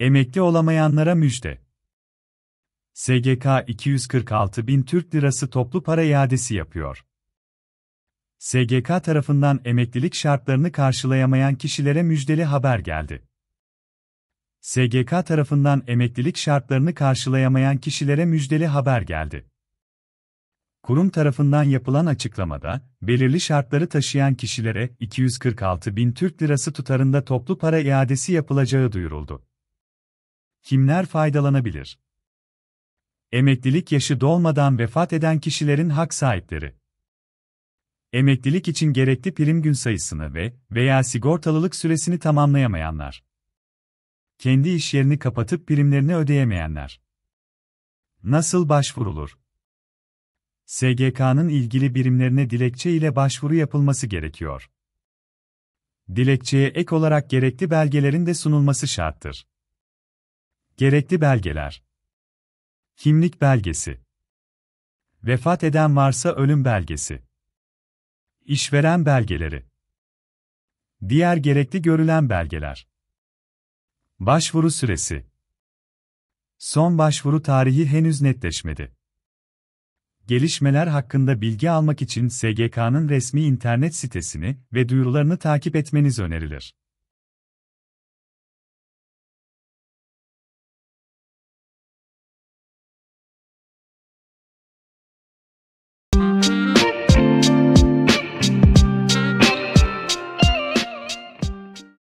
Emekli olamayanlara müjde. SGK 246 bin Türk lirası toplu para iadesi yapıyor. SGK tarafından emeklilik şartlarını karşılayamayan kişilere müjdeli haber geldi. SGK tarafından emeklilik şartlarını karşılayamayan kişilere müjdeli haber geldi. Kurum tarafından yapılan açıklamada, belirli şartları taşıyan kişilere 246 bin Türk lirası tutarında toplu para iadesi yapılacağı duyuruldu kimler faydalanabilir? Emeklilik yaşı dolmadan vefat eden kişilerin hak sahipleri. Emeklilik için gerekli prim gün sayısını ve veya sigortalılık süresini tamamlayamayanlar. Kendi iş yerini kapatıp primlerini ödeyemeyenler. Nasıl başvurulur? SGK'nın ilgili birimlerine dilekçe ile başvuru yapılması gerekiyor. Dilekçeye ek olarak gerekli belgelerin de sunulması şarttır. Gerekli belgeler. Kimlik belgesi. Vefat eden varsa ölüm belgesi. İşveren belgeleri. Diğer gerekli görülen belgeler. Başvuru süresi. Son başvuru tarihi henüz netleşmedi. Gelişmeler hakkında bilgi almak için SGK'nın resmi internet sitesini ve duyurularını takip etmeniz önerilir.